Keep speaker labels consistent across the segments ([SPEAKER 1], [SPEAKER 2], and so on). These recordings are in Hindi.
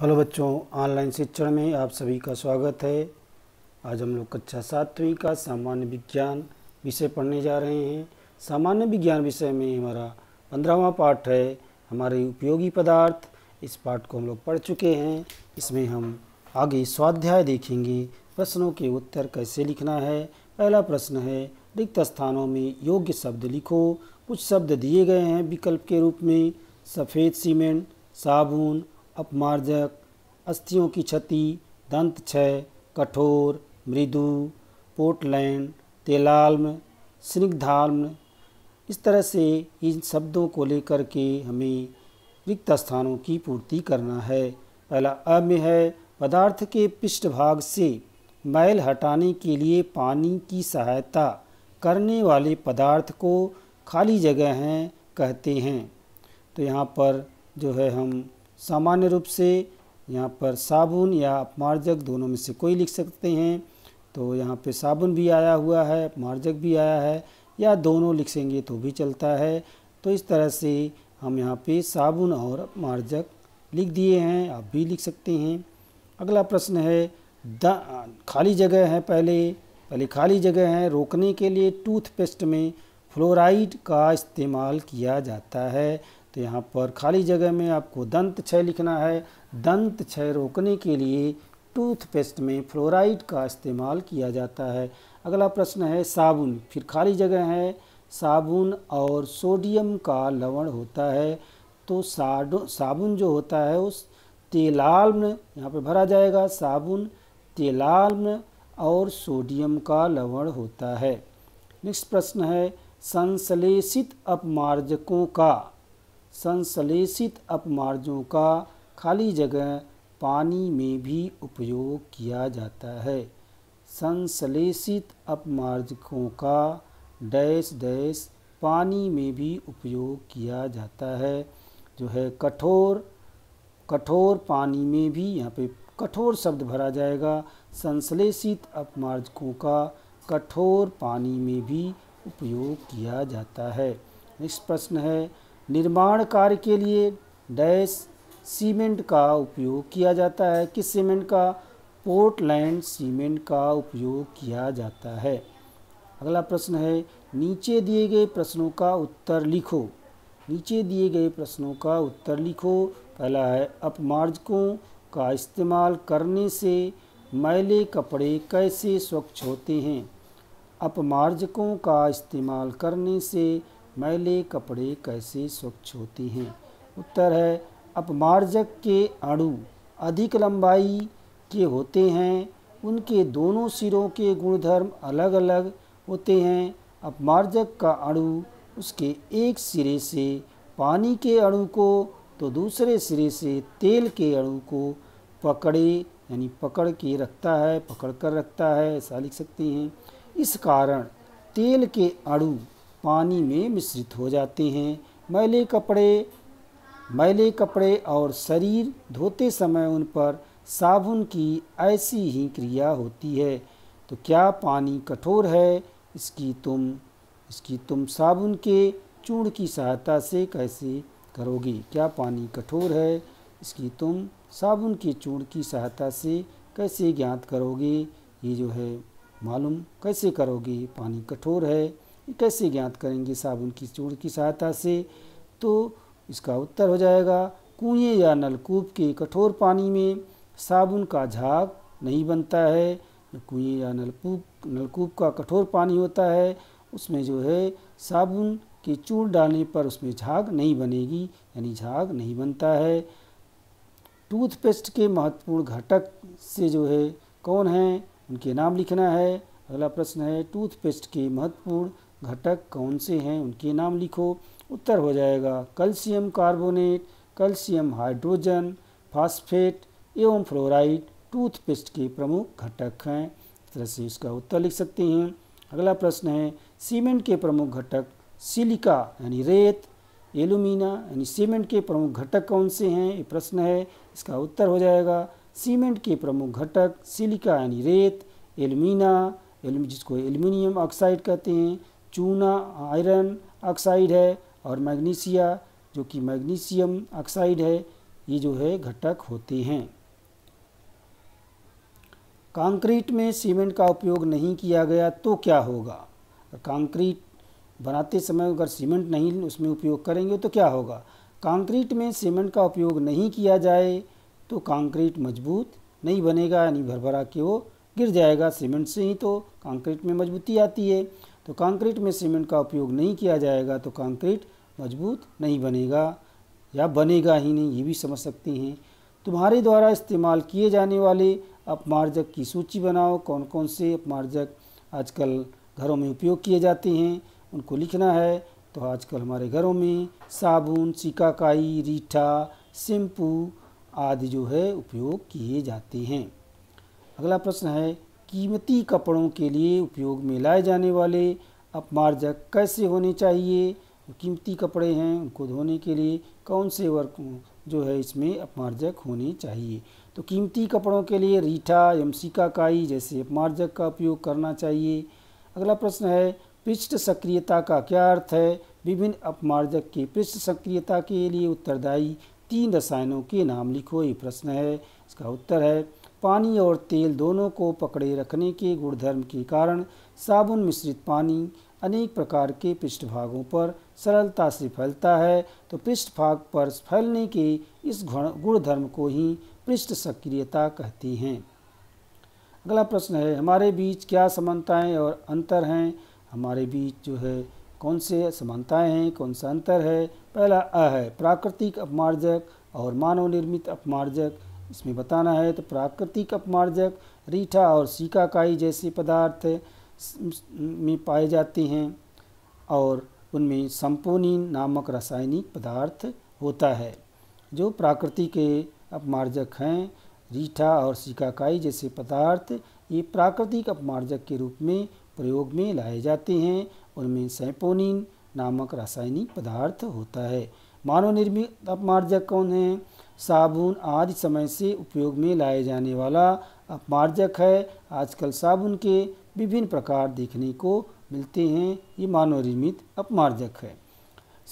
[SPEAKER 1] हेलो बच्चों ऑनलाइन शिक्षण में आप सभी का स्वागत है आज हम लोग कक्षा सातवीं का सामान्य विज्ञान विषय पढ़ने जा रहे हैं सामान्य विज्ञान विषय में हमारा पंद्रहवा पाठ है हमारे उपयोगी पदार्थ इस पाठ को हम लोग पढ़ चुके हैं इसमें हम आगे स्वाध्याय देखेंगे प्रश्नों के उत्तर कैसे लिखना है पहला प्रश्न है रिक्त स्थानों में योग्य शब्द लिखो कुछ शब्द दिए गए हैं विकल्प के रूप में सफ़ेद सीमेंट साबुन अपमार्जक अस्थियों की क्षति दंत क्षय कठोर मृदु पोर्टलैंड तेलाल्म स्निग्धाल्म इस तरह से इन शब्दों को लेकर के हमें रिक्त स्थानों की पूर्ति करना है पहला अ में है पदार्थ के पृष्ठभाग से मैल हटाने के लिए पानी की सहायता करने वाले पदार्थ को खाली जगह हैं कहते हैं तो यहाँ पर जो है हम सामान्य रूप से यहाँ पर साबुन या अपमार्जक दोनों में से कोई लिख सकते हैं तो यहाँ पे साबुन भी आया हुआ है अपमार्जक भी आया है या दोनों लिखेंगे तो भी चलता है तो इस तरह से हम यहाँ पे साबुन और अपमार्जक लिख दिए हैं आप भी लिख सकते हैं अगला प्रश्न है द खाली जगह है पहले पहले खाली जगह है रोकने के लिए टूथपेस्ट में फ्लोराइड का इस्तेमाल किया जाता है तो यहाँ पर खाली जगह में आपको दंत क्षय लिखना है दंत क्षय रोकने के लिए टूथपेस्ट में फ्लोराइड का इस्तेमाल किया जाता है अगला प्रश्न है साबुन फिर खाली जगह है साबुन और सोडियम का लवण होता है तो साबुन जो होता है उस तेलाल्म यहाँ पे भरा जाएगा साबुन तेलाल्म और सोडियम का लवण होता है नेक्स्ट प्रश्न है संश्लेषित अपमार्जकों का संश्लेषित अपमार्जों का खाली जगह पानी में भी उपयोग किया जाता है संश्लेषित अपमार्जकों का डैश डैश पानी में भी उपयोग किया जाता है जो है कठोर कठोर पानी में भी यहाँ पे कठोर शब्द भरा जाएगा संश्लेषित अपमार्जकों का कठोर पानी में भी उपयोग किया जाता है नेक्स्ट प्रश्न है निर्माण कार्य के लिए डैश सीमेंट का उपयोग किया जाता है किस सीमेंट का पोर्टलैंड सीमेंट का उपयोग किया जाता है अगला प्रश्न है नीचे दिए गए प्रश्नों का उत्तर लिखो नीचे दिए गए प्रश्नों का उत्तर लिखो पहला है अपमार्जकों का इस्तेमाल करने से मैले कपड़े कैसे स्वच्छ होते हैं अपमार्जकों का इस्तेमाल करने से मैले कपड़े कैसे स्वच्छ होते हैं उत्तर है अपमार्जक के अणु अधिक लंबाई के होते हैं उनके दोनों सिरों के गुणधर्म अलग अलग होते हैं अपमार्जक का अणु उसके एक सिरे से पानी के अणु को तो दूसरे सिरे से तेल के अणु को पकड़े यानी पकड़ के रखता है पकड़ कर रखता है ऐसा लिख सकते हैं इस कारण तेल के अणु पानी में मिश्रित हो जाते हैं मैले कपड़े मैले कपड़े और शरीर धोते समय उन पर साबुन की ऐसी ही क्रिया होती है तो क्या पानी कठोर है इसकी तुम इसकी तुम साबुन के चूड़ की सहायता से कैसे करोगे क्या पानी कठोर है इसकी तुम साबुन के चूड़ की सहायता से कैसे ज्ञात करोगे ये जो है मालूम कैसे करोगे पानी कठोर है कैसे ज्ञात करेंगे साबुन की चूड़ की सहायता से तो इसका उत्तर हो जाएगा कुएँ या नलकूप के कठोर पानी में साबुन का झाग नहीं बनता है कुएँ या नलकूप नलकूप का कठोर पानी होता है उसमें जो है साबुन की चूड़ डालने पर उसमें झाग नहीं बनेगी यानी झाग नहीं बनता है टूथपेस्ट के महत्वपूर्ण घटक से जो है कौन है उनके नाम लिखना है अगला प्रश्न है टूथपेस्ट के महत्वपूर्ण घटक कौन से हैं उनके नाम लिखो उत्तर हो जाएगा calcium carbonate calcium hydrogen phosphate एवं फ्लोराइड टूथपेस्ट के प्रमुख घटक हैं इस तरह से इसका उत्तर लिख सकते हैं अगला प्रश्न है सीमेंट के प्रमुख घटक सिलिका यानी रेत एलुमिना यानी सीमेंट के प्रमुख घटक कौन से हैं ये प्रश्न है इसका उत्तर हो जाएगा सीमेंट के प्रमुख घटक सिलिका यानी रेत एलुमिना एलुम जिसको एल्यूमिनियम ऑक्साइड कहते हैं चूना आयरन ऑक्साइड है और मैग्नीशिया जो कि मैग्नीशियम ऑक्साइड है ये जो है घटक होते हैं कंक्रीट में सीमेंट का उपयोग नहीं किया गया तो क्या होगा कंक्रीट बनाते समय अगर सीमेंट नहीं उसमें उपयोग करेंगे तो क्या होगा कंक्रीट में सीमेंट का उपयोग नहीं किया जाए तो कंक्रीट मजबूत नहीं बनेगा यानी भरभरा के वो गिर जाएगा सीमेंट से ही तो कंक्रीट में मजबूती आती है तो कंक्रीट में सीमेंट का उपयोग नहीं किया जाएगा तो कंक्रीट मजबूत नहीं बनेगा या बनेगा ही नहीं ये भी समझ सकते हैं तुम्हारे द्वारा इस्तेमाल किए जाने वाले अपमार्जक की सूची बनाओ कौन कौन से अपमार्जक आजकल घरों में उपयोग किए जाते हैं उनको लिखना है तो आजकल हमारे घरों में साबुन सिकाकाई रीठा शैम्पू आदि जो है उपयोग किए जाते हैं अगला प्रश्न है कीमती कपड़ों के लिए उपयोग में लाए जाने वाले अपमार्जक कैसे होने चाहिए कीमती कपड़े हैं उनको धोने के लिए कौन से वर्क जो है इसमें अपमार्जक होने चाहिए तो कीमती कपड़ों के लिए रीठा यमसिका काई जैसे अपमार्जक का उपयोग करना चाहिए अगला प्रश्न है पृष्ठ सक्रियता का क्या अर्थ है विभिन्न अपमार्जक के पृष्ठ सक्रियता के लिए उत्तरदायी तीन रसायनों के नाम लिखो ये प्रश्न है इसका उत्तर है पानी और तेल दोनों को पकड़े रखने के गुणधर्म के कारण साबुन मिश्रित पानी अनेक प्रकार के पृष्ठभागों पर सरलता से फैलता है तो पृष्ठभाग पर फैलने के इस गुणधर्म को ही पृष्ठ सक्रियता कहती हैं अगला प्रश्न है हमारे बीच क्या समानताएं और अंतर हैं हमारे बीच जो है कौन से समानताएं हैं कौन सा अंतर है पहला अ है प्राकृतिक अपमार्जक और मानव निर्मित अपमार्जक इसमें बताना है तो प्राकृतिक अपमार्जक रीठा और सीकाकाई जैसे पदार्थ में पाए जाते हैं और उनमें संपोनिन नामक रासायनिक पदार्थ होता है जो प्रकृति के अपमार्जक हैं रीठा और सीकाकाई जैसे पदार्थ ये प्राकृतिक अपमार्जक के रूप में प्रयोग में लाए जाते हैं उनमें सैपोनिन नामक रासायनिक पदार्थ होता है मानव निर्मित अपमार्जक कौन हैं साबुन आदि समय से उपयोग में लाए जाने वाला अपमार्जक है आजकल साबुन के विभिन्न प्रकार देखने को मिलते हैं ये मानव निर्मित अपमार्जक है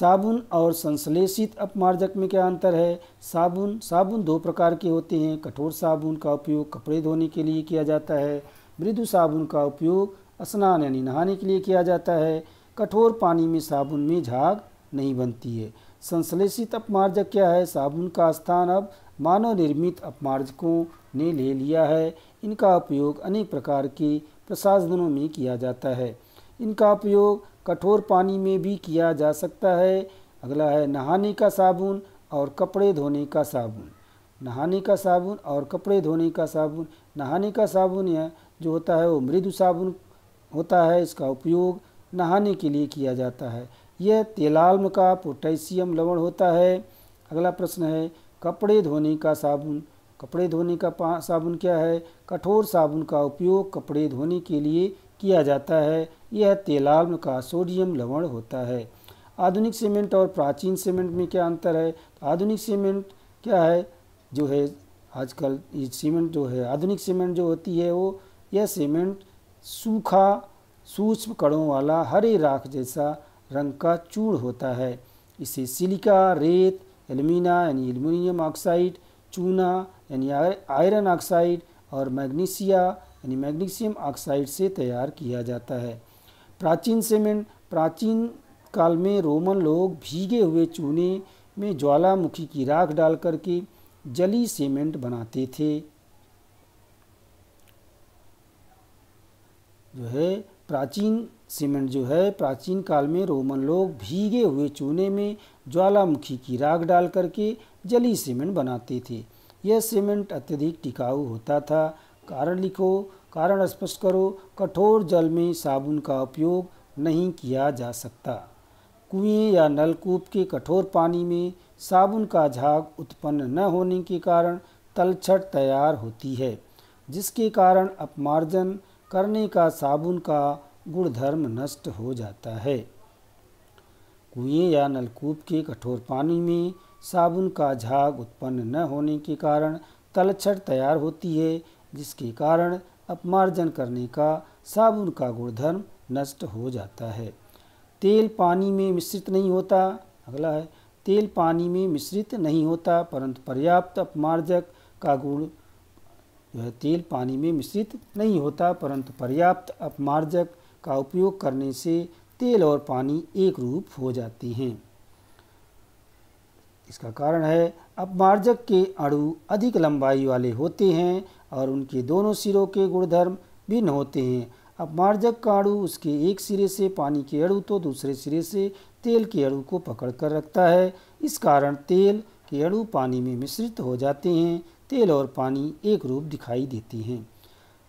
[SPEAKER 1] साबुन और संश्लेषित अपमार्जक में क्या अंतर है साबुन साबुन दो प्रकार के होते हैं कठोर साबुन का उपयोग कपड़े धोने के लिए किया जाता है मृदु साबुन का उपयोग स्नान यानी नहाने के लिए किया जाता है कठोर पानी में साबुन में झाग नहीं बनती है संश्लेषित अपमार्जक क्या है साबुन का स्थान अब मानव निर्मित अपमार्जकों ने ले लिया है इनका उपयोग अनेक प्रकार के प्रसाधनों में किया जाता है इनका उपयोग कठोर पानी में भी किया जा सकता है अगला है नहाने का साबुन और कपड़े धोने का साबुन नहाने का साबुन और कपड़े धोने का साबुन नहाने का साबुन यह जो होता है वो मृदु साबुन होता है इसका उपयोग नहाने के लिए किया जाता है यह तेलाल्म का पोटेशियम लवण होता है अगला प्रश्न है कपड़े धोने का साबुन कपड़े धोने का साबुन क्या है कठोर साबुन का उपयोग कपड़े धोने के लिए किया जाता है यह तेलाल्म का सोडियम लवण होता है आधुनिक सीमेंट और प्राचीन सीमेंट में क्या अंतर है आधुनिक सीमेंट क्या है जो है आजकल ये सीमेंट जो है आधुनिक सीमेंट जो होती है वो यह सीमेंट सूखा सूक्ष्म कणों वाला हरे राख जैसा रंग का चूड़ होता है इसे सिलिका रेत एलुमिना यानी एलुमिनियम ऑक्साइड चूना यानी आयरन ऑक्साइड और मैग्नीशिया यानी मैग्नीशियम ऑक्साइड से तैयार किया जाता है प्राचीन सीमेंट प्राचीन काल में रोमन लोग भीगे हुए चूने में ज्वालामुखी की राख डाल करके जली सीमेंट बनाते थे जो है प्राचीन सीमेंट जो है प्राचीन काल में रोमन लोग भीगे हुए चूने में ज्वालामुखी की राग डाल करके जली सीमेंट बनाते थे यह सीमेंट अत्यधिक टिकाऊ होता था कारण लिखो कारण स्पष्ट करो कठोर जल में साबुन का उपयोग नहीं किया जा सकता कुएं या नलकूप के कठोर पानी में साबुन का झाग उत्पन्न न होने के कारण तलछट तैयार होती है जिसके कारण अपमार्जन करने का साबुन का गुणधर्म नष्ट हो जाता है कुएं या नलकूप के कठोर पानी में साबुन का झाग उत्पन्न न होने के कारण तलछट तैयार होती है जिसके कारण अपमार्जन करने का साबुन का गुणधर्म नष्ट हो जाता है तेल पानी में मिश्रित नहीं होता अगला है तेल पानी में मिश्रित नहीं होता परंतु पर्याप्त अपमार्जक का गुण वह तेल पानी में मिश्रित नहीं होता परंतु पर्याप्त अपमार्जक का उपयोग करने से तेल और पानी एक रूप हो जाते हैं इसका कारण है अपमार्जक के अणु अधिक लंबाई वाले होते हैं और उनके दोनों सिरों के गुणधर्म भिन्न होते हैं अपमार्जक का अणु उसके एक सिरे से पानी के अणु तो दूसरे सिरे से तेल के अणु को पकड़ कर रखता है इस कारण तेल के अणु पानी में मिश्रित हो जाते हैं तेल और पानी एक रूप दिखाई देती हैं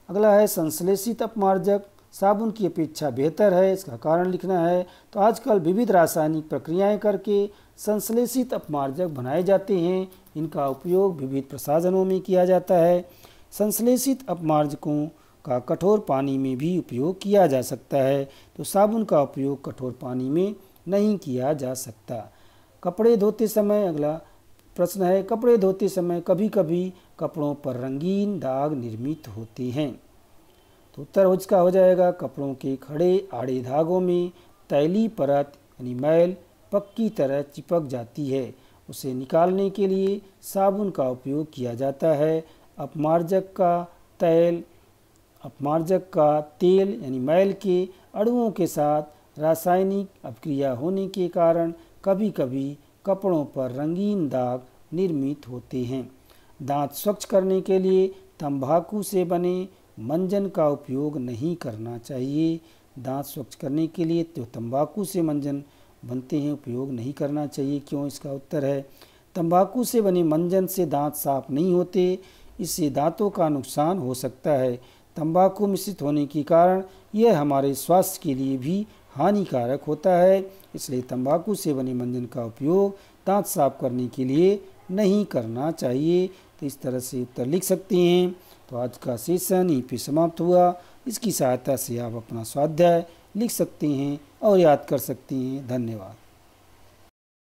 [SPEAKER 1] अगला है संश्लेषित अपमार्जक साबुन की अपेक्षा बेहतर है इसका कारण लिखना है तो आजकल विविध रासायनिक प्रक्रियाएं करके संश्लेषित अपमार्जक बनाए जाते हैं इनका उपयोग विविध प्रसाधनों में किया जाता है संश्लेषित अपमार्जकों का कठोर पानी में भी उपयोग किया जा सकता है तो साबुन का उपयोग कठोर पानी में नहीं किया जा सकता कपड़े धोते समय अगला प्रश्न है कपड़े धोते समय कभी कभी कपड़ों पर रंगीन दाग निर्मित होते हैं तो उत्तर उसका हो जाएगा कपड़ों के खड़े आड़े धागों में तैली परत यानी मैल पक्की तरह चिपक जाती है उसे निकालने के लिए साबुन का उपयोग किया जाता है अपमार्जक का तैल अपमार्जक का तेल यानी मैल के अणुओं के साथ रासायनिक अपक्रिया होने के कारण कभी कभी कपड़ों पर रंगीन दाग निर्मित होते हैं दांत स्वच्छ करने के लिए तंबाकू से बने मंजन का उपयोग नहीं करना चाहिए दांत स्वच्छ करने के लिए तो तंबाकू से मंजन बनते हैं उपयोग नहीं करना चाहिए क्यों इसका उत्तर है तंबाकू से बने मंजन से दांत साफ नहीं होते इससे दांतों का नुकसान हो सकता है तंबाकू मिश्रित होने के कारण यह हमारे स्वास्थ्य के लिए भी हानिकारक होता है इसलिए तंबाकू से बने मंजन का उपयोग दांत साफ करने के लिए नहीं करना चाहिए तो इस तरह से उत्तर लिख सकते हैं तो आज का सेशन यहीं पे समाप्त हुआ इसकी सहायता से आप अपना स्वाध्याय लिख सकते हैं और याद कर सकते हैं धन्यवाद